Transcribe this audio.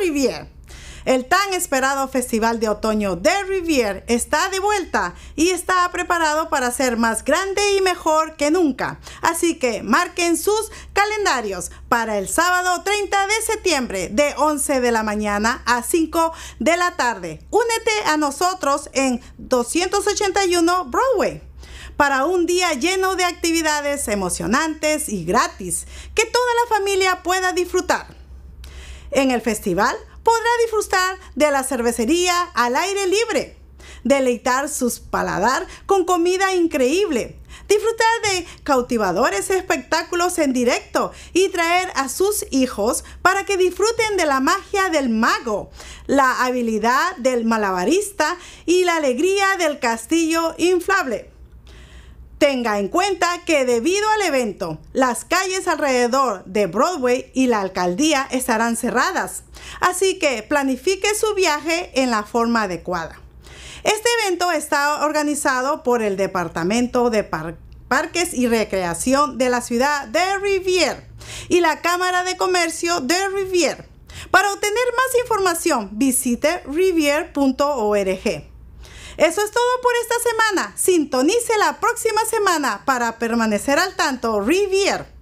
Rivière. El tan esperado Festival de Otoño de Rivière está de vuelta y está preparado para ser más grande y mejor que nunca. Así que marquen sus calendarios para el sábado 30 de septiembre de 11 de la mañana a 5 de la tarde. Únete a nosotros en 281 Broadway para un día lleno de actividades emocionantes y gratis que toda la familia pueda disfrutar. En el festival podrá disfrutar de la cervecería al aire libre, deleitar sus paladar con comida increíble, disfrutar de cautivadores espectáculos en directo y traer a sus hijos para que disfruten de la magia del mago, la habilidad del malabarista y la alegría del castillo inflable. Tenga en cuenta que debido al evento, las calles alrededor de Broadway y la alcaldía estarán cerradas, así que planifique su viaje en la forma adecuada. Este evento está organizado por el Departamento de Parques y Recreación de la ciudad de Rivier y la Cámara de Comercio de Rivier. Para obtener más información, visite rivier.org. Eso es todo por esta semana. Sintonice la próxima semana para permanecer al tanto. Rivier.